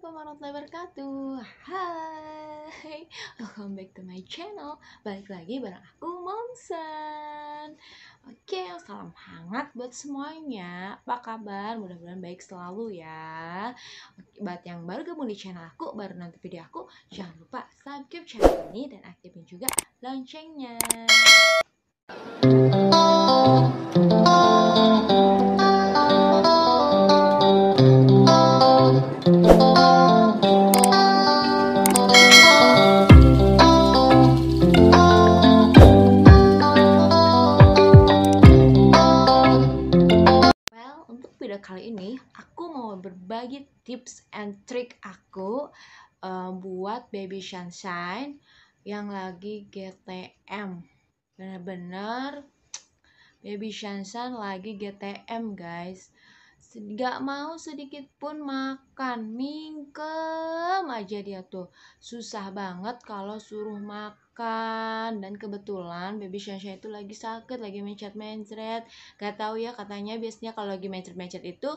Assalamualaikum warahmatullahi wabarakatuh Hai Welcome back to my channel Balik lagi bareng aku Momsen Oke salam hangat buat semuanya Apa kabar? Mudah-mudahan baik selalu ya Buat yang baru gabung di channel aku Baru nonton video aku Jangan lupa subscribe channel ini Dan aktifin juga loncengnya lagi tips and trick aku uh, buat baby sunshine yang lagi GTM. Bener-bener baby sunshine lagi GTM guys. Gak mau sedikit pun mak makan mingkem aja dia tuh susah banget kalau suruh makan dan kebetulan baby Shasha itu lagi sakit lagi mencet mencret gak tahu ya katanya biasanya kalau lagi mencret mencret itu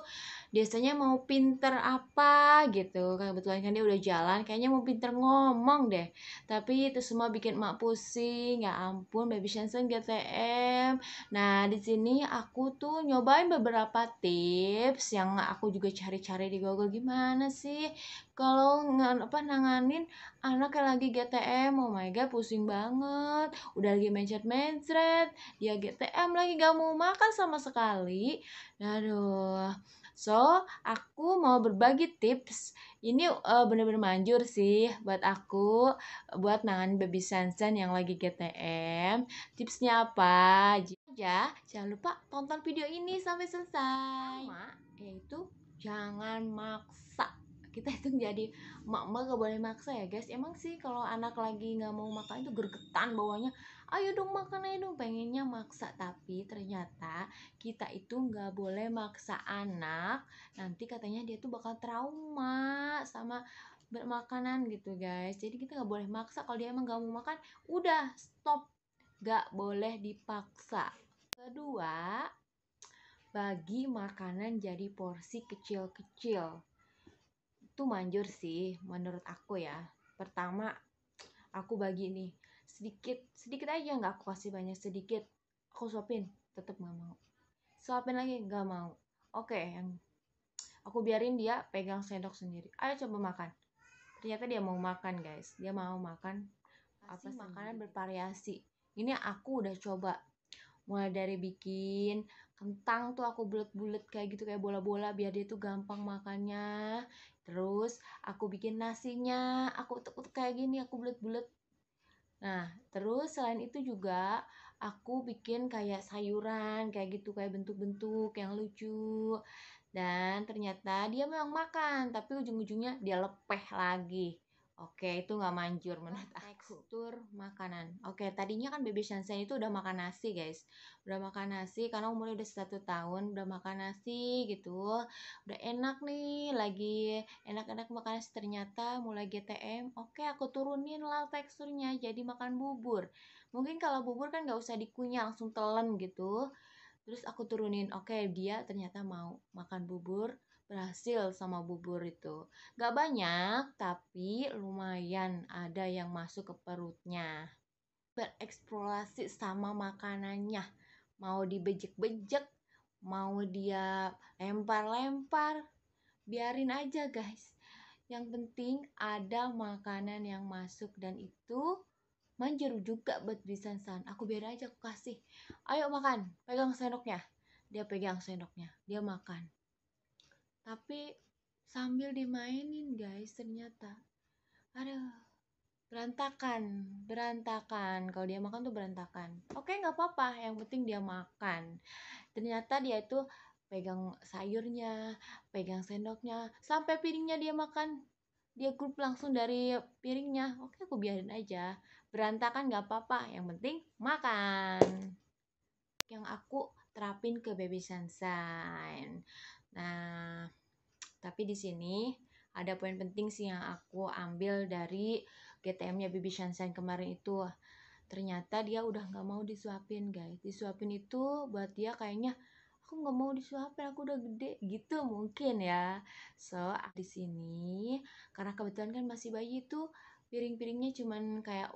biasanya mau pinter apa gitu kebetulan kan dia udah jalan kayaknya mau pinter ngomong deh tapi itu semua bikin mak pusing ya ampun baby Shasha GTM nah di sini aku tuh nyobain beberapa tips yang aku juga cari-cari di Google gimana gimana sih kalau ngan apa nanganin anak yang lagi GTM oh my god pusing banget udah lagi mencet mencret dia GTM lagi gak mau makan sama sekali aduh so aku mau berbagi tips ini uh, bener-bener manjur sih buat aku buat nangan baby sensen yang lagi GTM tipsnya apa aja jangan lupa tonton video ini sampai selesai Sama, yaitu jangan maksa kita itu jadi emak-emak gak boleh maksa ya guys emang sih kalau anak lagi nggak mau makan itu gergetan bawahnya ayo dong makan ayo dong pengennya maksa tapi ternyata kita itu nggak boleh maksa anak nanti katanya dia tuh bakal trauma sama bermakanan gitu guys jadi kita nggak boleh maksa kalau dia emang nggak mau makan udah stop nggak boleh dipaksa kedua bagi makanan jadi porsi kecil-kecil. Itu manjur sih menurut aku ya. Pertama, aku bagi nih sedikit sedikit aja nggak aku kasih banyak sedikit aku suapin tetap nggak mau suapin lagi nggak mau oke yang aku biarin dia pegang sendok sendiri ayo coba makan ternyata dia mau makan guys dia mau makan apa sih makanan bervariasi ini aku udah coba mulai dari bikin kentang tuh aku bulat-bulat kayak gitu kayak bola-bola biar dia tuh gampang makannya terus aku bikin nasinya aku tuh kayak gini aku bulat-bulat nah terus selain itu juga aku bikin kayak sayuran kayak gitu kayak bentuk-bentuk yang lucu dan ternyata dia memang makan tapi ujung-ujungnya dia lepeh lagi Oke, itu nggak manjur menurut aku. Tekstur makanan. Oke, tadinya kan baby Shansen itu udah makan nasi, guys. Udah makan nasi karena umurnya udah satu tahun, udah makan nasi gitu. Udah enak nih, lagi enak-enak makan nasi ternyata mulai GTM. Oke, aku turunin lah teksturnya jadi makan bubur. Mungkin kalau bubur kan nggak usah dikunyah, langsung telan gitu. Terus aku turunin. Oke, dia ternyata mau makan bubur berhasil sama bubur itu. Gak banyak, tapi lumayan ada yang masuk ke perutnya. Bereksplorasi sama makanannya. Mau dibejek-bejek, mau dia lempar-lempar, biarin aja guys. Yang penting ada makanan yang masuk dan itu manjur juga buat bisan san Aku biarin aja aku kasih. Ayo makan, pegang sendoknya. Dia pegang sendoknya, dia makan tapi sambil dimainin guys ternyata aduh berantakan berantakan kalau dia makan tuh berantakan oke nggak apa-apa yang penting dia makan ternyata dia itu pegang sayurnya pegang sendoknya sampai piringnya dia makan dia grup langsung dari piringnya oke aku biarin aja berantakan nggak apa-apa yang penting makan yang aku terapin ke baby sunshine Nah, tapi di sini ada poin penting sih yang aku ambil dari GTM-nya Bibi Shansen kemarin itu. Ternyata dia udah nggak mau disuapin guys. Disuapin itu buat dia kayaknya aku nggak mau disuapin aku udah gede gitu mungkin ya so di sini karena kebetulan kan masih bayi itu piring-piringnya cuman kayak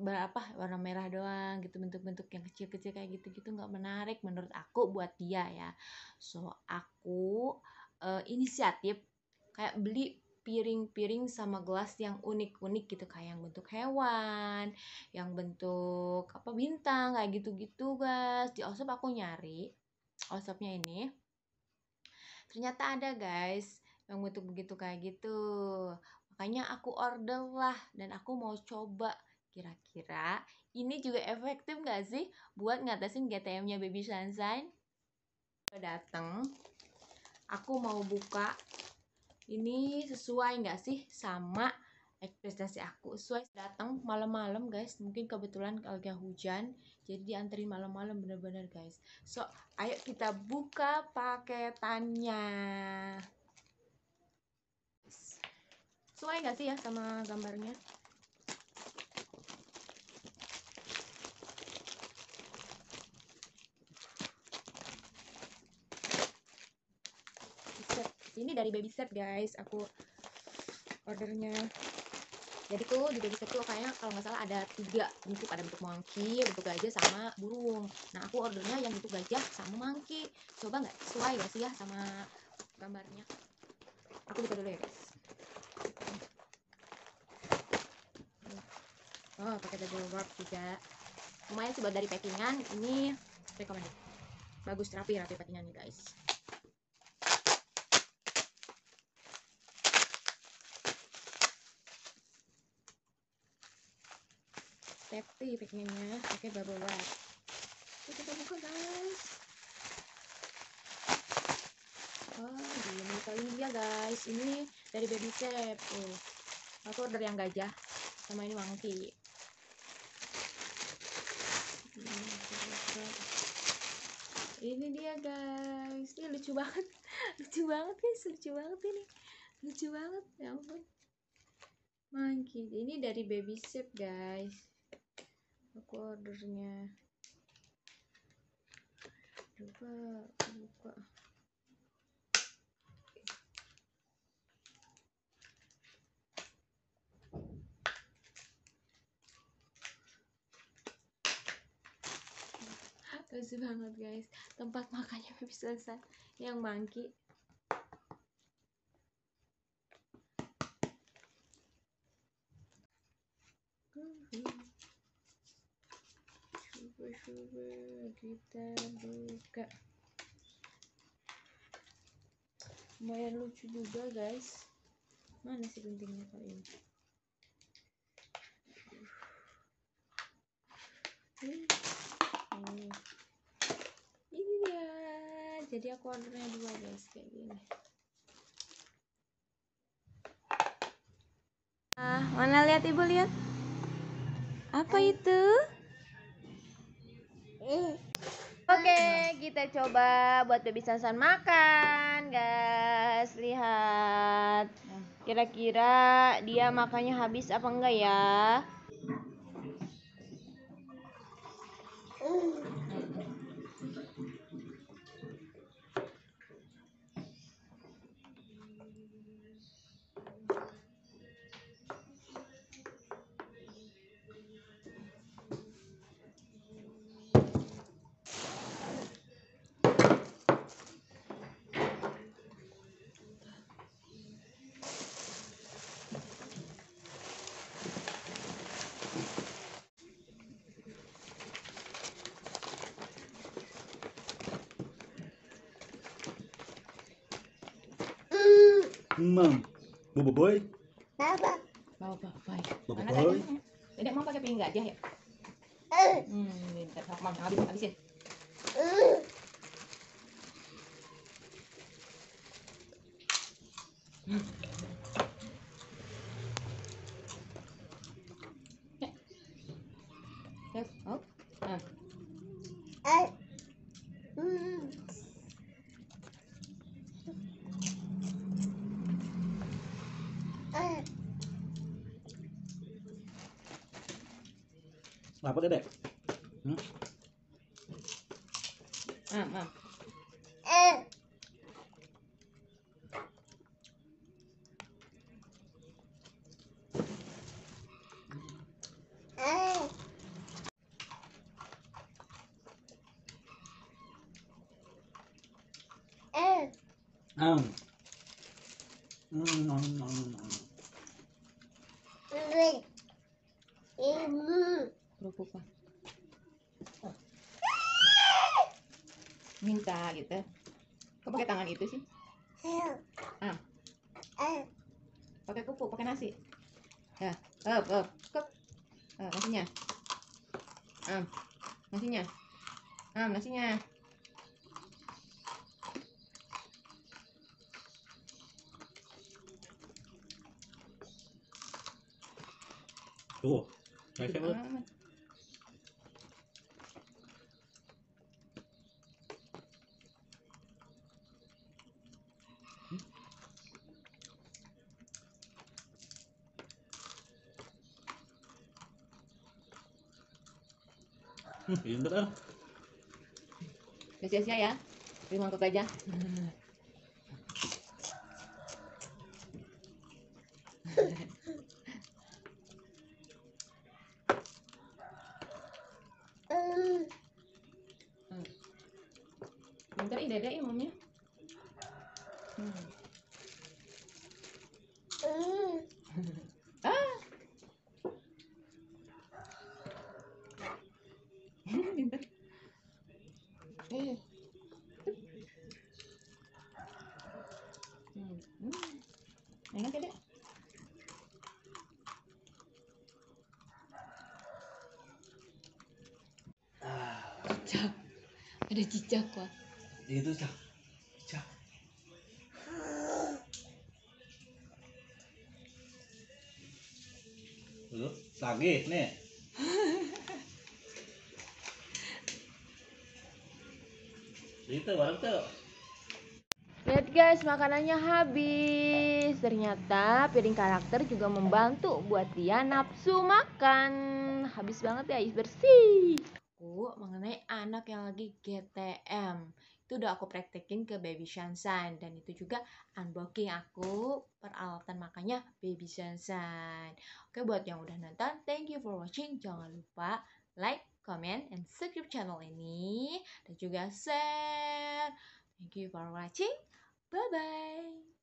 berapa warna merah doang gitu bentuk-bentuk yang kecil-kecil kayak gitu-gitu nggak menarik menurut aku buat dia ya so aku uh, inisiatif kayak beli piring-piring sama gelas yang unik-unik gitu kayak yang bentuk hewan, yang bentuk apa bintang kayak gitu-gitu guys. Di Osop aku nyari Osopnya ini. Ternyata ada guys yang bentuk begitu kayak gitu. Makanya aku order lah dan aku mau coba Kira-kira ini juga efektif nggak sih buat ngatasin GTM-nya Baby Sunshine? Datang, aku mau buka ini sesuai nggak sih sama ekspektasi aku sesuai datang malam-malam guys mungkin kebetulan lagi hujan jadi dianterin malam-malam bener-bener guys so ayo kita buka paketannya sesuai nggak sih ya sama gambarnya ini dari baby set guys aku ordernya jadi tuh di baby set tuh kayaknya kalau nggak salah ada tiga bentuk ada bentuk monkey bentuk gajah sama burung nah aku ordernya yang bentuk gajah sama monkey coba nggak sesuai nggak sih ya sama gambarnya aku buka dulu ya guys oh pakai double wrap juga lumayan sih buat dari packingan ini recommended bagus rapi rapi nih guys patty pengennya oke bubble wrap kita buka guys oh ini kali ini dia guys ini dari baby chef tuh aku order yang gajah sama ini monkey ini dia guys ini lucu banget lucu banget guys lucu banget ini lucu banget ya ampun monkey ini dari baby shape guys aku ordernya coba buka buka lucu banget guys tempat makannya baby selesai yang mangki subur kita buka lumayan lucu juga guys mana sih guntingnya kali ini ini dia jadi aku ordernya dua guys kayak gini ah mana lihat ibu lihat apa itu kita coba buat baby Sansan makan, guys. Lihat. Kira-kira dia makannya habis apa enggak ya? mam. Bobo boy. Apa? Bawa papai. Bawa Mana boy. Dedek mau pakai piring aja ya? Hmm, minta mam habis habisin. Hmm. 아빠한테 응? 응, 응. 응. 응. 응. 응. 응. 응. itu sih? Hmm. Ah. Eh. Pakai kupu, pakai nasi. Ya, up, up, up. Uh, nasinya. Um, nasinya. Um, nasinya. Tuh, nice Pinter Ya ah. Sia-sia ya. Ini mangkok aja. Pinter ih dede imamnya. Hmm. Hmm. Enak ya, Cicak. Ada cicak, kok, Itu cak. Cicak. lagi nih itu barang tuh Lihat guys, makanannya habis. Ternyata piring karakter juga membantu buat dia nafsu makan. Habis banget ya, is bersih. Aku mengenai anak yang lagi GTM. Itu udah aku praktekin ke baby Shansan. Dan itu juga unboxing aku peralatan makannya baby Shansan. Oke, buat yang udah nonton, thank you for watching. Jangan lupa like, comment, and subscribe channel ini. Dan juga share. Thank you for watching. Bye bye.